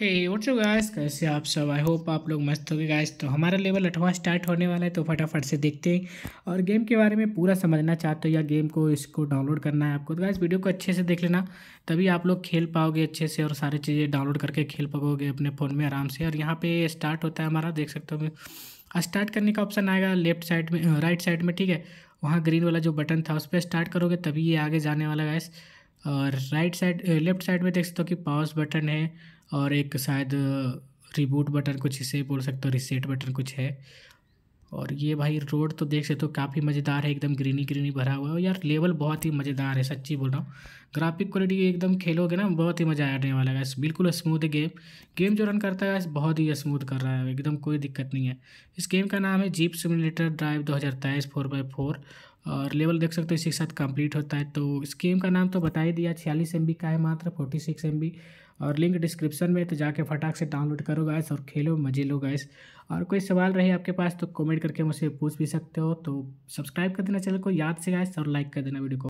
हे WhatsApp guys कैसे आप सब आई होप आप लोग मस्त होंगे गाइस तो हमारा लेवल अठवा स्टार्ट होने वाला है तो फटाफट से देखते हैं और गेम के बारे में पूरा समझना चाहते हो या गेम को इसको डाउनलोड करना है आपको तो गाइस वीडियो को अच्छे से देख लेना तभी आप लोग खेल पाओगे अच्छे से और सारी चीज़ें डाउनलोड करके खेल पाओगे अपने फ़ोन में आराम से और यहाँ पर स्टार्ट होता है हमारा देख सकते हो स्टार्ट करने का ऑप्शन आएगा लेफ्ट साइड में राइट साइड में ठीक है वहाँ ग्रीन वाला जो बटन था उस पर स्टार्ट करोगे तभी ये आगे जाने वाला गाइस और राइट साइड लेफ्ट साइड में देख सकते हो कि पाउस बटन है और एक शायद रिबूट बटन कुछ इसे बोल सकते हो रिसेट बटन कुछ है और ये भाई रोड तो देख सकते हो तो काफ़ी मज़ेदार है एकदम ग्रीनी ग्रीनी भरा हुआ है यार लेवल बहुत ही मज़ेदार है सच्ची बोल रहा हूँ ग्राफिक क्वालिटी एकदम खेलोगे ना बहुत ही मज़ा आने वाला है बिल्कुल स्मूथ गेम गेम जो रन करता है बहुत ही स्मूथ कर रहा है एकदम कोई दिक्कत नहीं है इस गेम का नाम है जीप सिमिलेटर ड्राइव दो हज़ार तेईस फोर बाई फोर और लेवल देख सकते हो इसी के साथ कंप्लीट होता है तो इस गेम का नाम तो बता ही दिया छियालीस एम का है मात्र फोर्टी सिक्स एम और लिंक डिस्क्रिप्शन में तो जाके फटाक से डाउनलोड करो गैस और खेलो मजे लो गैस और कोई सवाल रहे आपके पास तो कमेंट कमेंट करके मुझसे पूछ भी सकते हो तो सब्सक्राइब कर देना चैनल को याद से गाइस और लाइक कर देना वीडियो को